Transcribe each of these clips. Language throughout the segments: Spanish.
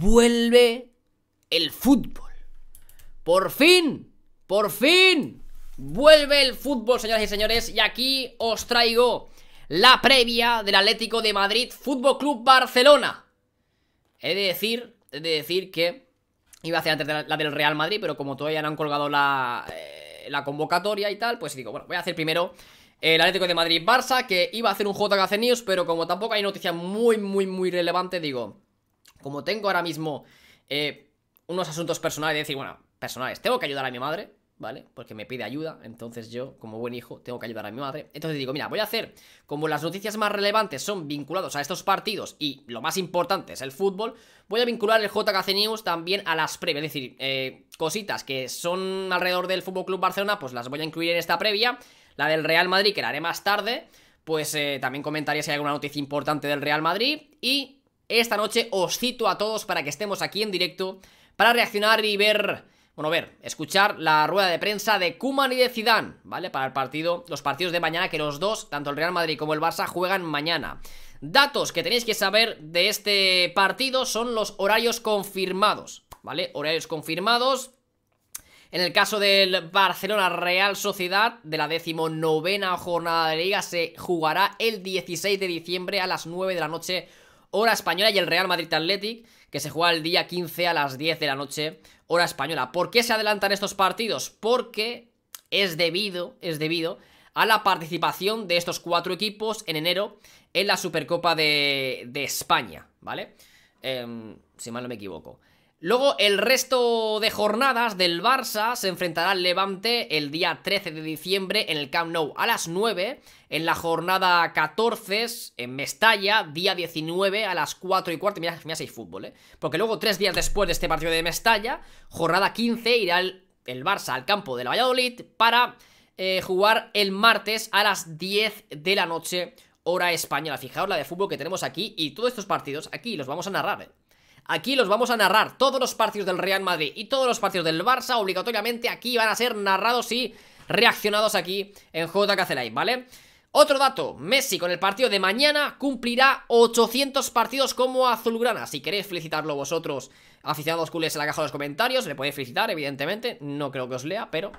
vuelve el fútbol. Por fin, por fin, vuelve el fútbol, señoras y señores. Y aquí os traigo la previa del Atlético de Madrid Fútbol Club Barcelona. He de decir, he de decir que iba a hacer antes la del Real Madrid, pero como todavía no han colgado la, eh, la convocatoria y tal, pues digo, bueno, voy a hacer primero el Atlético de Madrid-Barça, que iba a hacer un JKC News, pero como tampoco hay noticias muy, muy, muy relevante digo, como tengo ahora mismo eh, unos asuntos personales, decir, bueno, personales, tengo que ayudar a mi madre, ¿vale? Porque me pide ayuda, entonces yo, como buen hijo, tengo que ayudar a mi madre. Entonces digo, mira, voy a hacer, como las noticias más relevantes son vinculados a estos partidos y lo más importante es el fútbol, voy a vincular el JKC News también a las previas, es decir, eh, cositas que son alrededor del FC Club Barcelona, pues las voy a incluir en esta previa, la del Real Madrid, que la haré más tarde, pues eh, también comentaría si hay alguna noticia importante del Real Madrid y esta noche os cito a todos para que estemos aquí en directo para reaccionar y ver, bueno, ver, escuchar la rueda de prensa de Kuman y de Zidane, ¿vale? Para el partido, los partidos de mañana que los dos, tanto el Real Madrid como el Barça juegan mañana. Datos que tenéis que saber de este partido son los horarios confirmados, ¿vale? Horarios confirmados, en el caso del Barcelona Real Sociedad, de la decimonovena jornada de liga, se jugará el 16 de diciembre a las 9 de la noche, hora española, y el Real Madrid Athletic, que se juega el día 15 a las 10 de la noche, hora española. ¿Por qué se adelantan estos partidos? Porque es debido, es debido a la participación de estos cuatro equipos en enero en la Supercopa de, España, ¿vale? Em, si mal no me equivoco. Luego el resto de jornadas del Barça se enfrentará al Levante el día 13 de diciembre en el Camp Nou a las 9, en la jornada 14 en Mestalla, día 19 a las 4 y cuarto, mira, mira si hay fútbol, ¿eh? Porque luego tres días después de este partido de Mestalla, jornada 15 irá el, Barça al campo la Valladolid para eh, jugar el martes a las 10 de la noche hora española. Fijaos la de fútbol que tenemos aquí y todos estos partidos aquí los vamos a narrar, ¿eh? Aquí los vamos a narrar todos los partidos del Real Madrid y todos los partidos del Barça obligatoriamente aquí van a ser narrados y reaccionados aquí en JKC Live, ¿vale? Otro dato, Messi con el partido de mañana cumplirá 800 partidos como azulgrana. Si queréis felicitarlo vosotros, aficionados culés en la caja de los comentarios, le podéis felicitar, evidentemente. No creo que os lea, pero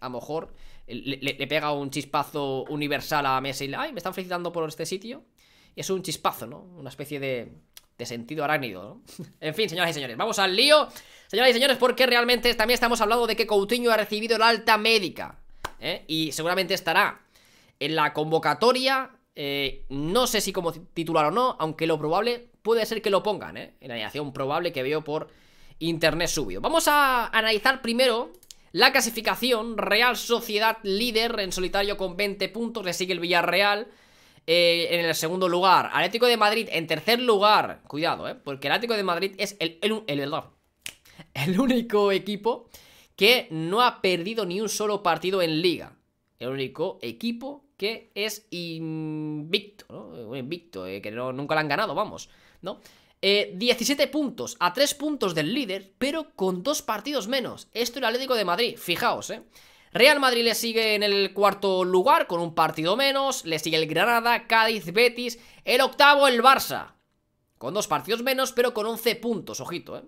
a lo mejor le, le pega un chispazo universal a Messi. Ay, me están felicitando por este sitio. Es un chispazo, ¿no? Una especie de de sentido arácnido, ¿no? en fin, señoras y señores, vamos al lío, señoras y señores, porque realmente también estamos hablando de que Coutinho ha recibido la alta médica, ¿eh? y seguramente estará en la convocatoria, eh, no sé si como titular o no, aunque lo probable puede ser que lo pongan, ¿eh? en la alineación probable que veo por internet subido. Vamos a analizar primero la clasificación, Real Sociedad líder en solitario con 20 puntos, le sigue el Villarreal... Eh, en el segundo lugar. Atlético de Madrid en tercer lugar. Cuidado, ¿eh? Porque el Atlético de Madrid es el, el, el, único equipo que no ha perdido ni un solo partido en liga. El único equipo que es invicto, ¿no? invicto, eh, que nunca lo han ganado, vamos, ¿no? 17 eh, puntos a 3 puntos del líder, pero con dos partidos menos. Esto el Atlético de Madrid, fijaos, ¿eh? Real Madrid le sigue en el cuarto lugar con un partido menos, le sigue el Granada, Cádiz, Betis, el octavo el Barça, con dos partidos menos pero con 11 puntos, ojito, ¿eh?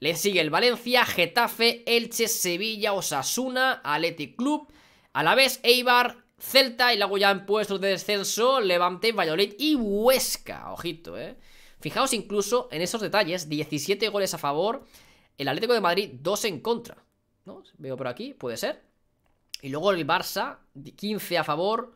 Le sigue el Valencia, Getafe, Elche, Sevilla, Osasuna, Athletic Club, vez Eibar, Celta y luego ya en puestos de descenso, Levante, Valladolid y Huesca, ojito, ¿eh? Fijaos incluso en esos detalles, 17 goles a favor, el Atlético de Madrid 2 en contra, ¿no? Veo por aquí, puede ser. Y luego el Barça, 15 a favor,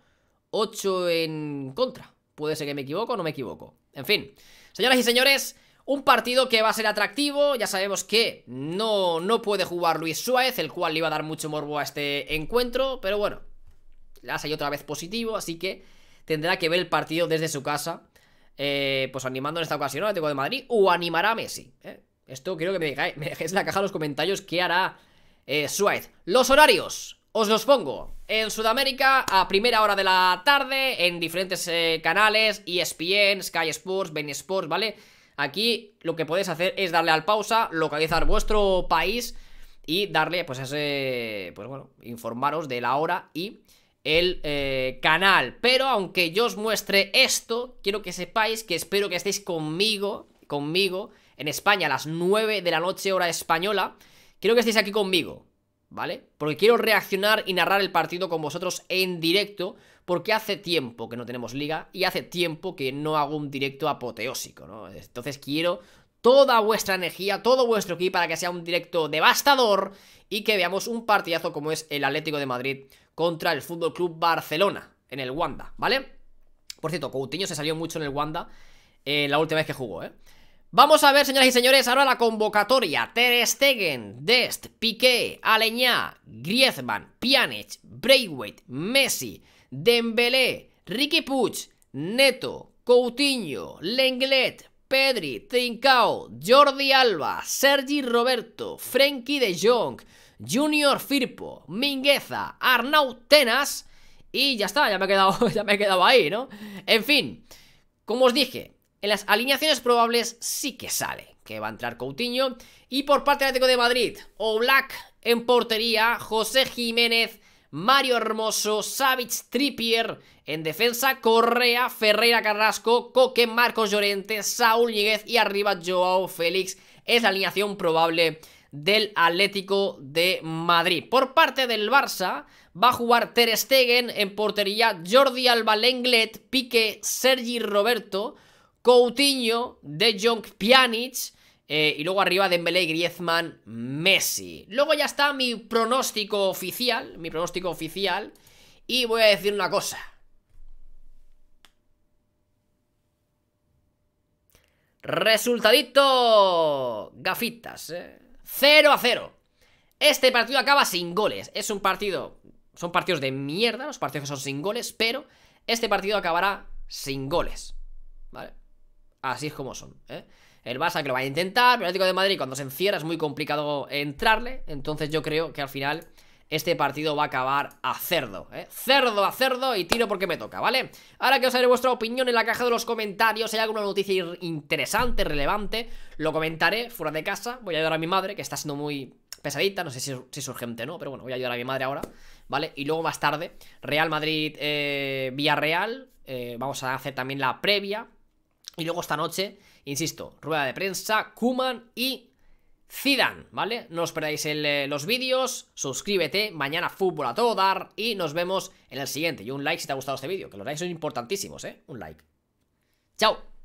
8 en contra. Puede ser que me equivoco o no me equivoco. En fin, señoras y señores, un partido que va a ser atractivo. Ya sabemos que no, no puede jugar Luis Suárez, el cual le iba a dar mucho morbo a este encuentro. Pero bueno, la hay otra vez positivo, así que tendrá que ver el partido desde su casa. Eh, pues animando en esta ocasión al Atlético de Madrid o animará a Messi. ¿eh? Esto quiero que me, dejes dejéis en la caja de los comentarios qué hará eh, Suárez. Los horarios. Os los pongo en Sudamérica a primera hora de la tarde en diferentes eh, canales, ESPN, Sky Sports, Ben Sports, ¿vale? Aquí lo que podéis hacer es darle al pausa, localizar vuestro país y darle, pues, ese, pues bueno, informaros de la hora y el eh, canal. Pero aunque yo os muestre esto, quiero que sepáis que espero que estéis conmigo, conmigo, en España a las 9 de la noche hora española. Quiero que estéis aquí conmigo, ¿vale? Porque quiero reaccionar y narrar el partido con vosotros en directo, porque hace tiempo que no tenemos liga y hace tiempo que no hago un directo apoteósico, ¿no? Entonces quiero toda vuestra energía, todo vuestro equipo para que sea un directo devastador y que veamos un partidazo como es el Atlético de Madrid contra el Fútbol Club Barcelona en el Wanda, ¿vale? Por cierto, Coutinho se salió mucho en el Wanda eh, la última vez que jugó, ¿eh? Vamos a ver, señoras y señores, ahora la convocatoria. Ter Stegen, Dest, Piqué, Aleñá, Griezmann, Pjanic, Braithwaite, Messi, Dembélé, Ricky Puig, Neto, Coutinho, Lenglet, Pedri, Trincao, Jordi Alba, Sergi Roberto, Frenkie de Jong, Junior Firpo, Mingueza, Arnau Tenas y ya está, ya me he quedado, ya me he quedado ahí, ¿no? En fin, como os dije, en las alineaciones probables sí que sale que va a entrar Coutinho. Y por parte del Atlético de Madrid, Oblak en portería, José Jiménez, Mario Hermoso, Savic Trippier en defensa, Correa, Ferreira Carrasco, Coque, Marcos Llorente, Saúl Níguez y arriba Joao Félix. Es la alineación probable del Atlético de Madrid. Por parte del Barça va a jugar Ter Stegen en portería, Jordi Alba, Lenglet, Pique, Sergi Roberto, Coutinho, De Jong, Pjanic eh, y luego arriba Dembélé, Griezmann, Messi. Luego ya está mi pronóstico oficial, mi pronóstico oficial y voy a decir una cosa. Resultadito gafitas, eh. 0 a 0. Este partido acaba sin goles. Es un partido son partidos de mierda, los partidos que son sin goles, pero este partido acabará sin goles. ¿Vale? Así es como son, ¿eh? El Barça que lo va a intentar, pero el Atlético de Madrid cuando se encierra es muy complicado entrarle. Entonces yo creo que al final este partido va a acabar a cerdo, ¿eh? Cerdo a cerdo y tiro porque me toca, ¿vale? Ahora que os haré vuestra opinión en la caja de los comentarios, si hay alguna noticia interesante, relevante, lo comentaré fuera de casa. Voy a ayudar a mi madre, que está siendo muy pesadita, no sé si, es urgente o no, pero bueno, voy a ayudar a mi madre ahora, ¿vale? Y luego más tarde, Real Madrid, Vía eh, Villarreal, eh, vamos a hacer también la previa y luego esta noche, insisto, rueda de prensa, Kuman y Zidane, ¿vale? No os perdáis eh, los vídeos, suscríbete, mañana fútbol a todo dar y nos vemos en el siguiente. Y un like si te ha gustado este vídeo, que los likes son importantísimos, ¿eh? Un like. ¡Chao!